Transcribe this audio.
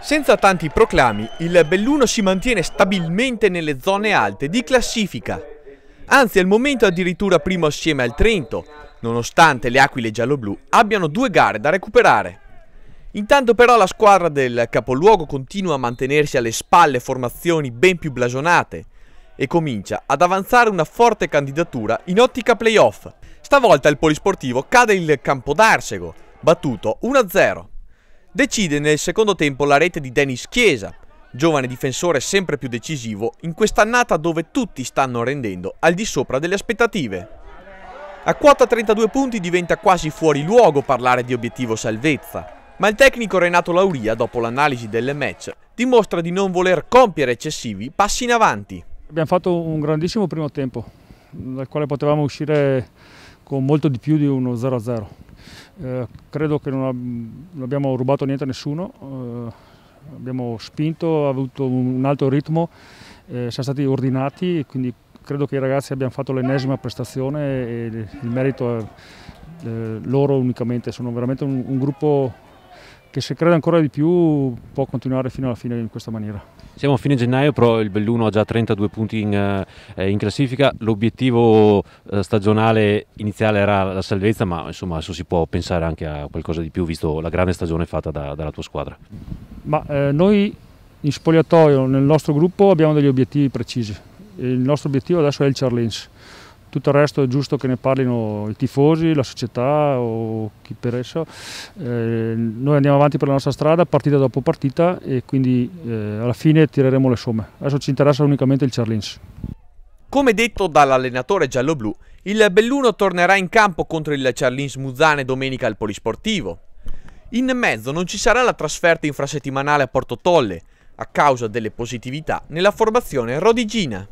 Senza tanti proclami, il Belluno si mantiene stabilmente nelle zone alte di classifica. Anzi, al momento addirittura primo assieme al Trento, nonostante le Aquile gialloblu abbiano due gare da recuperare. Intanto però la squadra del capoluogo continua a mantenersi alle spalle formazioni ben più blasonate e comincia ad avanzare una forte candidatura in ottica playoff. Stavolta il polisportivo cade il Campodarsego, battuto 1-0. Decide nel secondo tempo la rete di Denis Chiesa, giovane difensore sempre più decisivo in quest'annata dove tutti stanno rendendo al di sopra delle aspettative. A quota 32 punti diventa quasi fuori luogo parlare di obiettivo salvezza, ma il tecnico Renato Lauria, dopo l'analisi delle match, dimostra di non voler compiere eccessivi passi in avanti. Abbiamo fatto un grandissimo primo tempo, dal quale potevamo uscire con molto di più di uno 0-0. Eh, credo che non, ab non, abbiamo rubato niente a nessuno, eh, abbiamo spinto, ha avuto un alto ritmo, eh, siamo stati ordinati, quindi credo che i ragazzi abbiano fatto l'ennesima prestazione e il merito è eh, loro unicamente, sono veramente un, un gruppo che se crede ancora di più può continuare fino alla fine in questa maniera. Siamo a fine gennaio, però il Belluno ha già 32 punti in, eh, eh, in classifica. L'obiettivo eh, stagionale iniziale era la salvezza, ma insomma adesso si può pensare anche a qualcosa di più, visto la grande stagione fatta da, dalla tua squadra. Ma eh, noi in spogliatoio, nel nostro gruppo, abbiamo degli obiettivi precisi. Il nostro obiettivo adesso è il Charlins tutto il resto è giusto che ne parlino i tifosi, la società o chi per esso. Eh, noi andiamo avanti per la nostra strada, partita dopo partita e quindi eh, alla fine tireremo le somme. Adesso ci interessa unicamente il Charlins. Come detto dall'allenatore giallo-blu, il Belluno tornerà in campo contro il Charlins Muzzane domenica al Polisportivo. In mezzo non ci sarà la trasferta infrasettimanale a Portotolle a causa delle positività nella formazione rodigina.